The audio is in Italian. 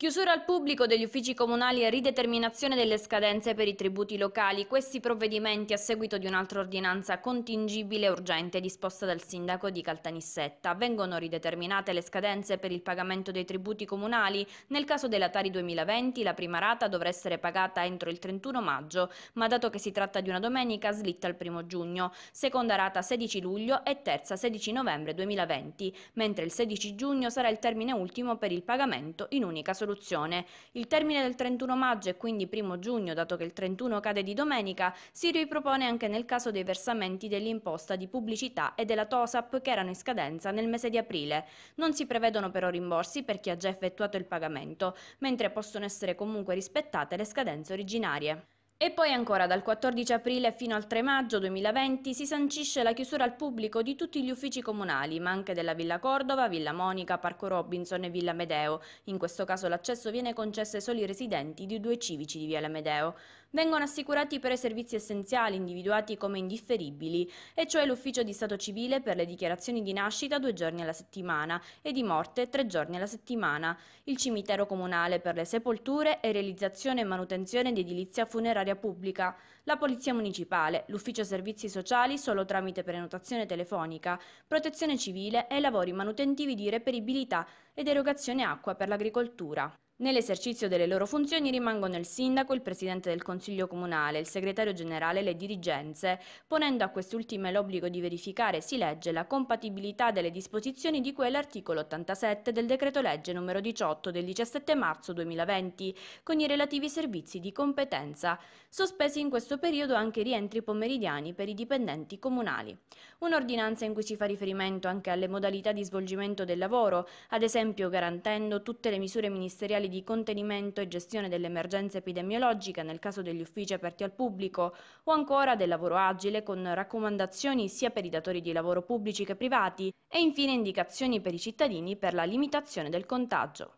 Chiusura al pubblico degli uffici comunali e rideterminazione delle scadenze per i tributi locali. Questi provvedimenti a seguito di un'altra ordinanza contingibile e urgente disposta dal sindaco di Caltanissetta. Vengono rideterminate le scadenze per il pagamento dei tributi comunali. Nel caso della Tari 2020 la prima rata dovrà essere pagata entro il 31 maggio, ma dato che si tratta di una domenica slitta il 1 giugno, seconda rata 16 luglio e terza 16 novembre 2020, mentre il 16 giugno sarà il termine ultimo per il pagamento in unica soluzione soluzione. Il termine del 31 maggio e quindi 1 giugno, dato che il 31 cade di domenica, si ripropone anche nel caso dei versamenti dell'imposta di pubblicità e della TOSAP che erano in scadenza nel mese di aprile. Non si prevedono però rimborsi per chi ha già effettuato il pagamento, mentre possono essere comunque rispettate le scadenze originarie. E poi ancora dal 14 aprile fino al 3 maggio 2020 si sancisce la chiusura al pubblico di tutti gli uffici comunali, ma anche della Villa Cordova, Villa Monica, Parco Robinson e Villa Medeo. In questo caso l'accesso viene concesso ai soli residenti di due civici di Villa Medeo. Vengono assicurati però i servizi essenziali individuati come indifferibili, e cioè l'ufficio di Stato civile per le dichiarazioni di nascita due giorni alla settimana e di morte tre giorni alla settimana, il cimitero comunale per le sepolture e realizzazione e manutenzione di edilizia funeraria sanitaria pubblica, la polizia municipale, l'ufficio servizi sociali solo tramite prenotazione telefonica, protezione civile e lavori manutentivi di reperibilità ed erogazione acqua per l'agricoltura. Nell'esercizio delle loro funzioni rimangono il sindaco, il presidente del consiglio comunale, il segretario generale e le dirigenze, ponendo a quest'ultime l'obbligo di verificare, si legge, la compatibilità delle disposizioni di quell'articolo 87 del decreto legge numero 18 del 17 marzo 2020, con i relativi servizi di competenza, sospesi in questo periodo anche i rientri pomeridiani per i dipendenti comunali. Un'ordinanza in cui si fa riferimento anche alle modalità di svolgimento del lavoro, ad esempio garantendo tutte le misure ministeriali funzionari di contenimento e gestione dell'emergenza epidemiologica nel caso degli uffici aperti al pubblico o ancora del lavoro agile con raccomandazioni sia per i datori di lavoro pubblici che privati e infine indicazioni per i cittadini per la limitazione del contagio.